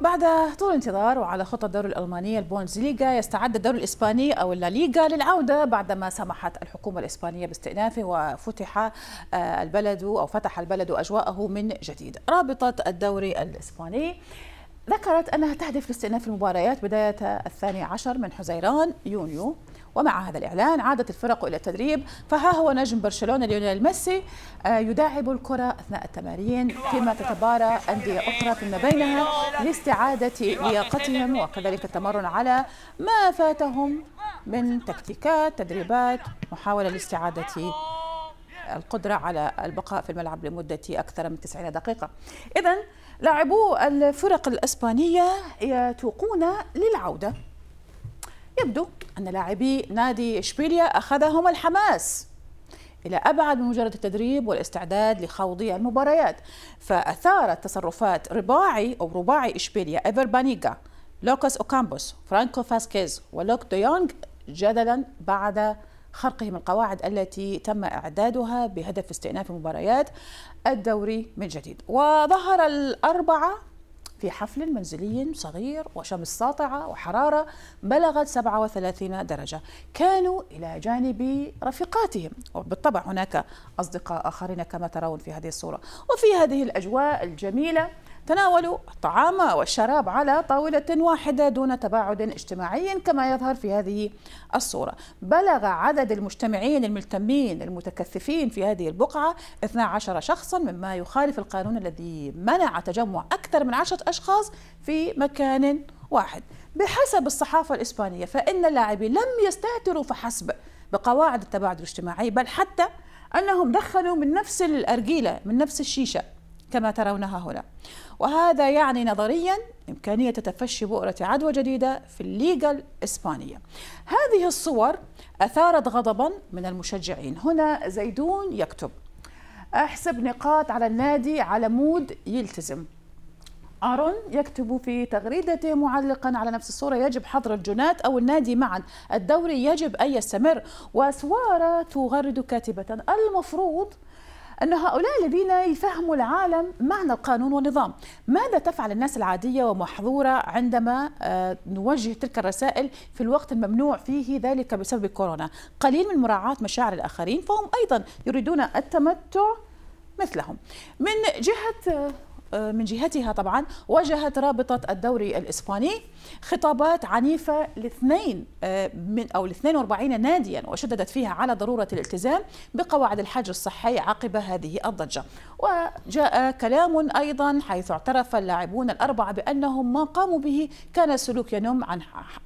بعد طول انتظار وعلى خطى الدوري الالماني ليغا يستعد الدوري الاسباني او الليغا للعوده بعدما سمحت الحكومه الاسبانيه باستئنافه وفتح آه، البلد او فتح البلد اجواءه من جديد. رابطه الدوري الاسباني ذكرت انها تهدف لاستئناف المباريات بدايه الثاني عشر من حزيران يونيو ومع هذا الإعلان عادت الفرق إلى التدريب فها هو نجم برشلونة ليونيل ميسي آه، يداعب الكرة أثناء التمارين فيما تتبارى أندية أخرى فيما بينها لاستعادة لياقتهم وكذلك التمرن على ما فاتهم من تكتيكات تدريبات محاولة لاستعادة القدرة على البقاء في الملعب لمدة أكثر من 90 دقيقة إذا لاعبو الفرق الإسبانية يتوقون للعودة يبدو أن لاعبي نادي إشبيليا أخذهم الحماس إلى أبعد من مجرد التدريب والاستعداد لخوض المباريات فأثارت تصرفات رباعي أو رباعي إشبيليا إيفر بانيغا لوكاس أوكامبوس فرانكو فاسكيز ولوك ديونغ جدلا بعد خرقهم القواعد التي تم إعدادها بهدف استئناف مباريات الدوري من جديد وظهر الأربعة في حفل منزلي صغير وشمس ساطعة وحرارة بلغت 37 درجة كانوا إلى جانب رفيقاتهم وبالطبع هناك أصدقاء آخرين كما ترون في هذه الصورة وفي هذه الأجواء الجميلة تناولوا الطعام والشراب على طاولة واحدة دون تباعد اجتماعي كما يظهر في هذه الصورة بلغ عدد المجتمعين الملتمين المتكثفين في هذه البقعة 12 شخصا مما يخالف القانون الذي منع تجمع أكثر من 10 أشخاص في مكان واحد بحسب الصحافة الإسبانية فإن اللاعبين لم يستهتروا فحسب بقواعد التباعد الاجتماعي بل حتى أنهم دخلوا من نفس الأرجيلة من نفس الشيشة كما ترونها هنا وهذا يعني نظريا إمكانية تفشي بؤرة عدوى جديدة في الليغا الإسبانية هذه الصور أثارت غضبا من المشجعين هنا زيدون يكتب أحسب نقاط على النادي على مود يلتزم أرون يكتب في تغريدته معلقا على نفس الصورة يجب حظر الجنات أو النادي معا الدوري يجب أن يستمر وسوارة تغرد كاتبة المفروض أن هؤلاء الذين يفهموا العالم معنى القانون والنظام ماذا تفعل الناس العادية ومحظورة عندما آه، نوجه تلك الرسائل في الوقت الممنوع فيه ذلك بسبب كورونا قليل من مراعاة مشاعر الآخرين فهم أيضا يريدون التمتع مثلهم من جهة آه، آه، من جهتها طبعا واجهت رابطة الدوري الإسباني خطابات عنيفة لاثنين آه، من أو 42 ناديا وشددت فيها على ضرورة الالتزام بقواعد الحجر الصحي عقب هذه الضجة وجاء كلام أيضا حيث اعترف اللاعبون الأربعة بأنهم ما قاموا به كان سلوك ينم عن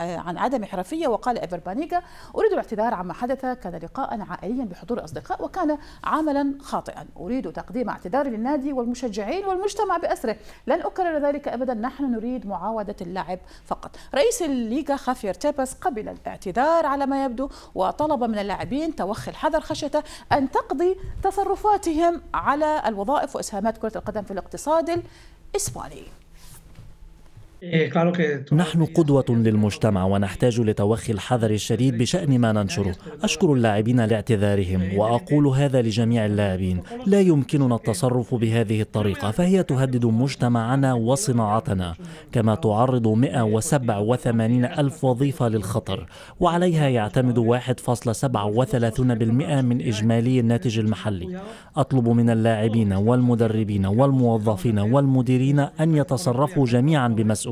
آه، عن عدم حرفية وقال إيفربانيجا أريد الاعتذار عما حدث كان لقاء عائليا بحضور أصدقاء وكان عملا خاطئا أريد تقديم اعتذار للنادي والمشجعين والمجتمع بأسره لن أكرر ذلك أبدا نحن نريد معاودة اللعب فقط رئيس الليغا خافير تيبس قبل الاعتذار على ما يبدو وطلب من اللاعبين توخي الحذر خشية أن تقضي تصرفاتهم على الوظائف وإسهامات كرة القدم في الاقتصاد الإسباني إيه، نحن قدوة للمجتمع ونحتاج لتوخي الحذر الشديد بشأن ما ننشره أشكر اللاعبين لاعتذارهم وأقول هذا لجميع اللاعبين لا يمكننا التصرف بهذه الطريقة فهي تهدد مجتمعنا وصناعتنا كما تعرض 187 ألف وظيفة للخطر وعليها يعتمد 1.37% من إجمالي الناتج المحلي أطلب من اللاعبين والمدربين والموظفين والمديرين أن يتصرفوا جميعا بمسؤولية